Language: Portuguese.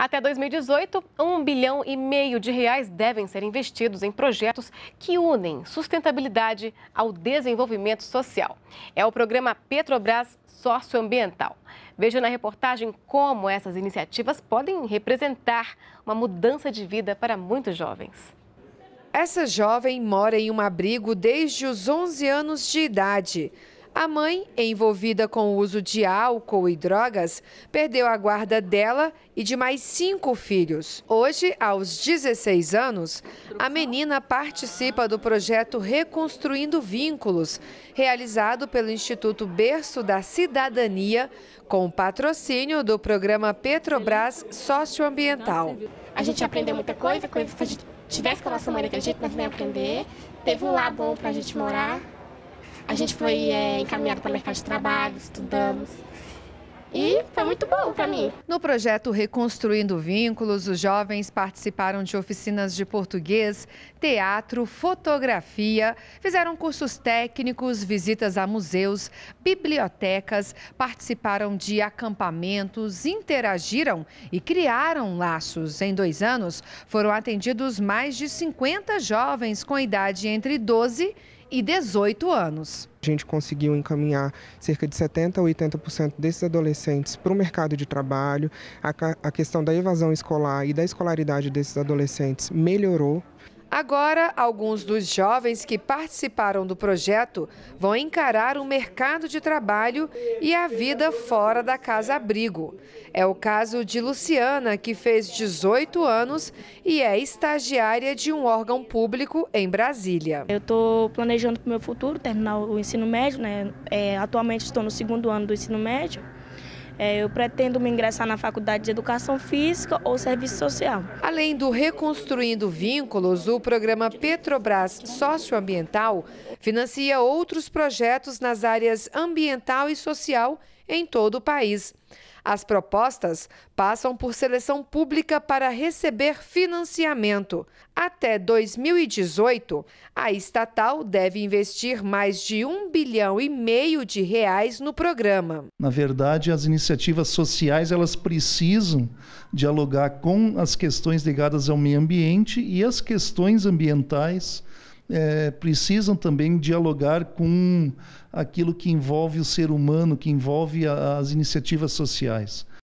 Até 2018, um bilhão e meio de reais devem ser investidos em projetos que unem sustentabilidade ao desenvolvimento social. É o programa Petrobras Socioambiental. Veja na reportagem como essas iniciativas podem representar uma mudança de vida para muitos jovens. Essa jovem mora em um abrigo desde os 11 anos de idade. A mãe, envolvida com o uso de álcool e drogas, perdeu a guarda dela e de mais cinco filhos. Hoje, aos 16 anos, a menina participa do projeto Reconstruindo Vínculos, realizado pelo Instituto Berço da Cidadania, com patrocínio do programa Petrobras Socioambiental. A gente aprendeu muita coisa, coisas que a gente tivesse com a nossa mãe daquele jeito, nós ia aprender. Teve um lar bom para a gente morar. A gente foi é, encaminhado para o mercado de trabalho, estudamos. E foi muito bom para mim. No projeto Reconstruindo Vínculos, os jovens participaram de oficinas de português, teatro, fotografia, fizeram cursos técnicos, visitas a museus, bibliotecas, participaram de acampamentos, interagiram e criaram laços. Em dois anos, foram atendidos mais de 50 jovens com idade entre 12 e e 18 anos. A gente conseguiu encaminhar cerca de 70% a 80% desses adolescentes para o mercado de trabalho. A, a questão da evasão escolar e da escolaridade desses adolescentes melhorou. Agora, alguns dos jovens que participaram do projeto vão encarar o mercado de trabalho e a vida fora da casa-abrigo. É o caso de Luciana, que fez 18 anos e é estagiária de um órgão público em Brasília. Eu estou planejando para o meu futuro, terminar o ensino médio. Né? É, atualmente estou no segundo ano do ensino médio. É, eu pretendo me ingressar na Faculdade de Educação Física ou Serviço Social. Além do Reconstruindo Vínculos, o programa Petrobras Socioambiental financia outros projetos nas áreas ambiental e social em todo o país. As propostas passam por seleção pública para receber financiamento. Até 2018, a estatal deve investir mais de um bilhão e meio de reais no programa. Na verdade, as iniciativas sociais elas precisam dialogar com as questões ligadas ao meio ambiente e as questões ambientais é, precisam também dialogar com aquilo que envolve o ser humano, que envolve a, as iniciativas sociais.